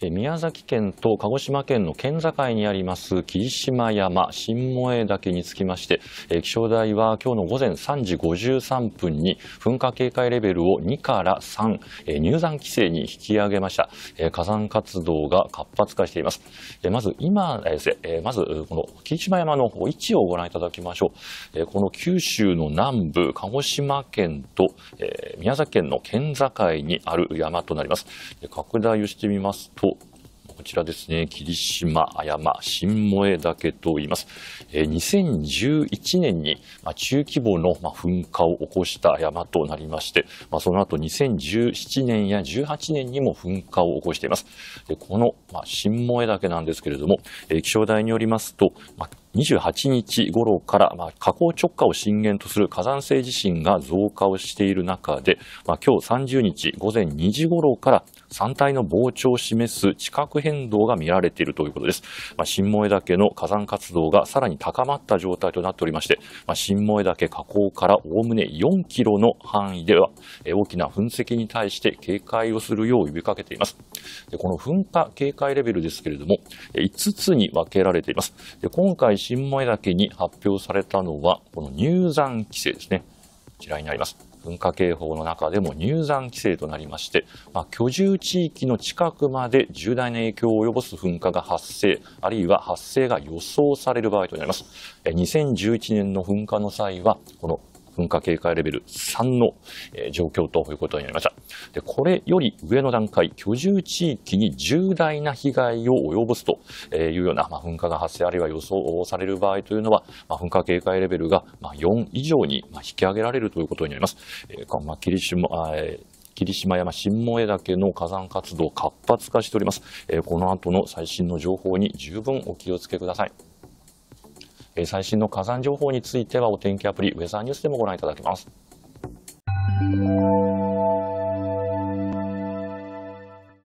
宮崎県と鹿児島県の県境にあります霧島山新萌岳につきまして、気象台は今日の午前3時53分に噴火警戒レベルを2から3、入山規制に引き上げました。火山活動が活発化しています。まず今ですね、まずこの霧島山の位置をご覧いただきましょう。この九州の南部、鹿児島県と宮崎県の県境にある山となります。で拡大をしてみますと、こちらですね、霧島、山、新萌岳と言います。え2011年に、ま中規模の、ま噴火を起こした山となりまして、まその後2017年や18年にも噴火を起こしています。でこの、ま新萌岳なんですけれども、え気象台によりますと、ま28日頃から、まあ、火口直下を震源とする火山性地震が増加をしている中で、まあ、今日30日午前2時頃から山体の膨張を示す地殻変動が見られているということです。まあ、新萌岳の火山活動がさらに高まった状態となっておりまして、まあ、新萌岳火口からおおむね4キロの範囲では、大きな噴石に対して警戒をするよう呼びかけています。でこの噴火警戒レベルですけれども、5つに分けられています。で今回新米岳に発表されたのは、この入山規制ですね。こちらになります。噴火警報の中でも入山規制となりまして、まあ、居住地域の近くまで重大な影響を及ぼす噴火が発生、あるいは発生が予想される場合となります。2011年の噴火の際は、この噴火警戒レベル3の、え状況ということになりました。で、これより上の段階、居住地域に重大な被害を及ぼすというような、まあ、噴火が発生あるいは予想される場合というのは、まあ、噴火警戒レベルが、ま4以上に、ま引き上げられるということになります。えー、まあ、霧島、え霧島山新萌岳の火山活動活発化しております。えこの後の最新の情報に十分お気をつけください。え最新の火山情報についてはお天気アプリウェザーニュースでもご覧いただけます。